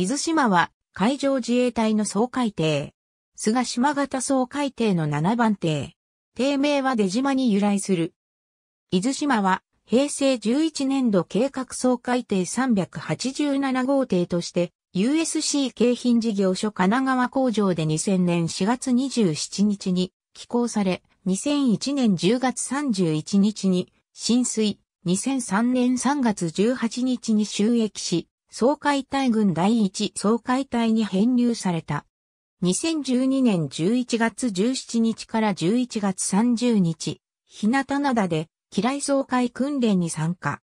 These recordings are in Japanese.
伊豆島は海上自衛隊の総海艇。菅島型総海艇の7番艇。艇名は出島に由来する。伊豆島は平成11年度計画総海艇387号艇として USC 京浜事業所神奈川工場で2000年4月27日に寄港され、2001年10月31日に浸水、2003年3月18日に収益し、総海大軍第1総海大に編入された。2012年11月17日から11月30日、日向灘で、機雷総会訓練に参加。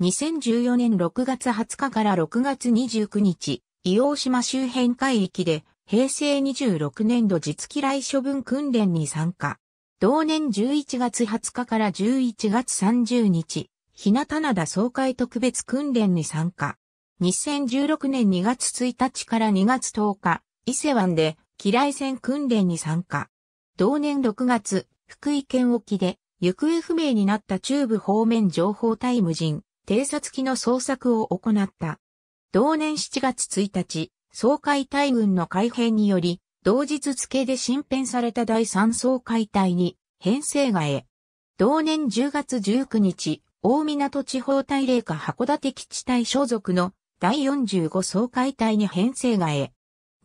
2014年6月20日から6月29日、伊王島周辺海域で、平成26年度実機雷処分訓練に参加。同年11月20日から11月30日、日向灘総会特別訓練に参加。2016年2月1日から2月10日、伊勢湾で機雷戦訓練に参加。同年6月、福井県沖で行方不明になった中部方面情報隊無人、偵察機の捜索を行った。同年7月1日、総海隊軍の改編により、同日付で新編された第3総海隊に編成がへ。同年10月19日、大港地方隊霊下函館基地隊所属の第45総会隊に編成がえ、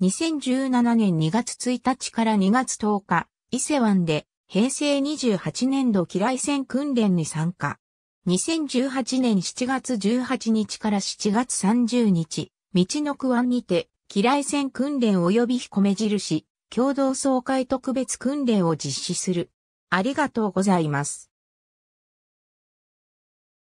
2017年2月1日から2月10日、伊勢湾で平成28年度機雷戦訓練に参加。2018年7月18日から7月30日、道の区湾にて、機雷戦訓練及び彦目印、共同総会特別訓練を実施する。ありがとうございます。